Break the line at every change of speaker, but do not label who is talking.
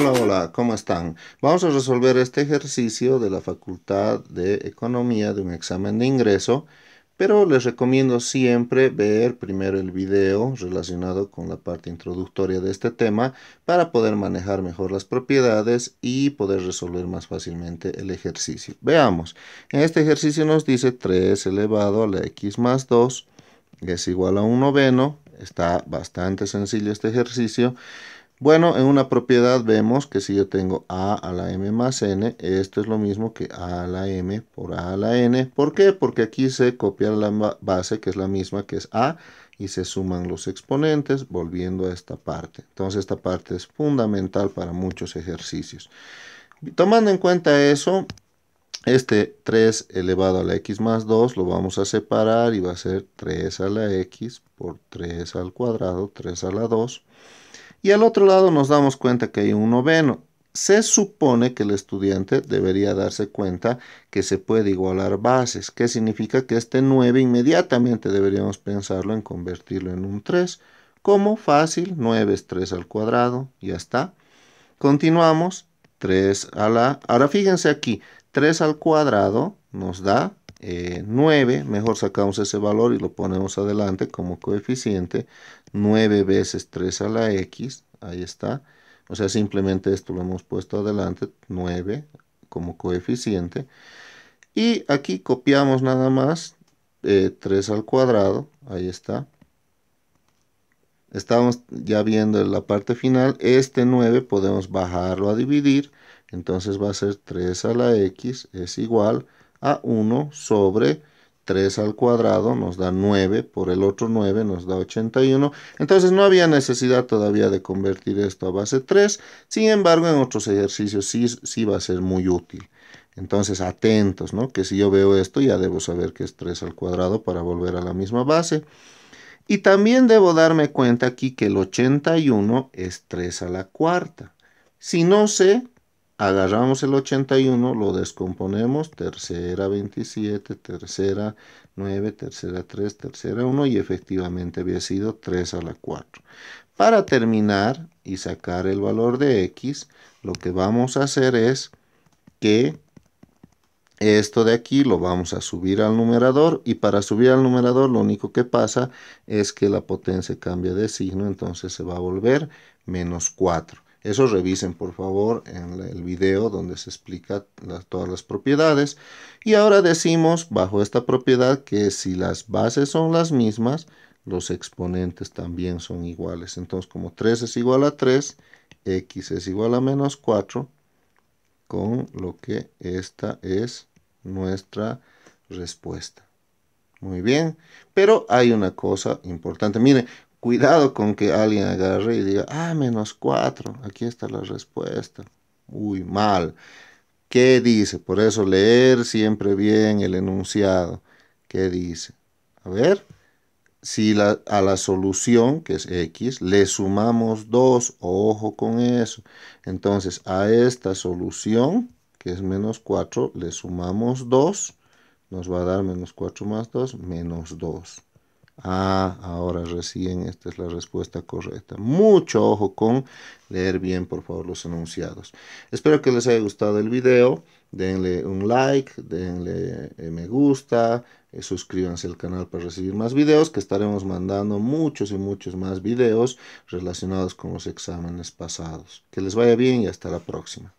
Hola, hola, ¿cómo están? Vamos a resolver este ejercicio de la Facultad de Economía de un examen de ingreso, pero les recomiendo siempre ver primero el video relacionado con la parte introductoria de este tema para poder manejar mejor las propiedades y poder resolver más fácilmente el ejercicio. Veamos, en este ejercicio nos dice 3 elevado a la x más 2 es igual a un noveno, está bastante sencillo este ejercicio. Bueno, en una propiedad vemos que si yo tengo a a la m más n, esto es lo mismo que a a la m por a a la n. ¿Por qué? Porque aquí se copia la base que es la misma que es a y se suman los exponentes volviendo a esta parte. Entonces esta parte es fundamental para muchos ejercicios. Tomando en cuenta eso, este 3 elevado a la x más 2 lo vamos a separar y va a ser 3 a la x por 3 al cuadrado, 3 a la 2. Y al otro lado nos damos cuenta que hay un noveno. Se supone que el estudiante debería darse cuenta que se puede igualar bases, que significa que este 9 inmediatamente deberíamos pensarlo en convertirlo en un 3. Como fácil, 9 es 3 al cuadrado, ya está. Continuamos, 3 a la... Ahora fíjense aquí, 3 al cuadrado nos da 9, eh, mejor sacamos ese valor y lo ponemos adelante como coeficiente, 9 veces 3 a la x, ahí está, o sea, simplemente esto lo hemos puesto adelante, 9 como coeficiente, y aquí copiamos nada más 3 eh, al cuadrado, ahí está, estamos ya viendo la parte final, este 9 podemos bajarlo a dividir, entonces va a ser 3 a la x es igual a a 1 sobre 3 al cuadrado nos da 9, por el otro 9 nos da 81. Entonces no había necesidad todavía de convertir esto a base 3, sin embargo en otros ejercicios sí, sí va a ser muy útil. Entonces atentos, ¿no? que si yo veo esto ya debo saber que es 3 al cuadrado para volver a la misma base. Y también debo darme cuenta aquí que el 81 es 3 a la cuarta. Si no sé, agarramos el 81, lo descomponemos, tercera 27, tercera 9, tercera 3, tercera 1 y efectivamente había sido 3 a la 4. Para terminar y sacar el valor de x, lo que vamos a hacer es que esto de aquí lo vamos a subir al numerador y para subir al numerador lo único que pasa es que la potencia cambia de signo, entonces se va a volver menos 4. Eso revisen por favor en el video donde se explica todas las propiedades. Y ahora decimos bajo esta propiedad que si las bases son las mismas, los exponentes también son iguales. Entonces como 3 es igual a 3, x es igual a menos 4, con lo que esta es nuestra respuesta. Muy bien, pero hay una cosa importante. Miren, Cuidado con que alguien agarre y diga, ah, menos 4, aquí está la respuesta. Uy, mal. ¿Qué dice? Por eso leer siempre bien el enunciado. ¿Qué dice? A ver, si a la solución, que es x, le sumamos 2, ojo con eso. Entonces, a esta solución, que es menos 4, le sumamos 2, nos va a dar menos 4 más 2, menos 2. Ah, ahora recién esta es la respuesta correcta. Mucho ojo con leer bien, por favor, los enunciados. Espero que les haya gustado el video. Denle un like, denle eh, me gusta, eh, suscríbanse al canal para recibir más videos, que estaremos mandando muchos y muchos más videos relacionados con los exámenes pasados. Que les vaya bien y hasta la próxima.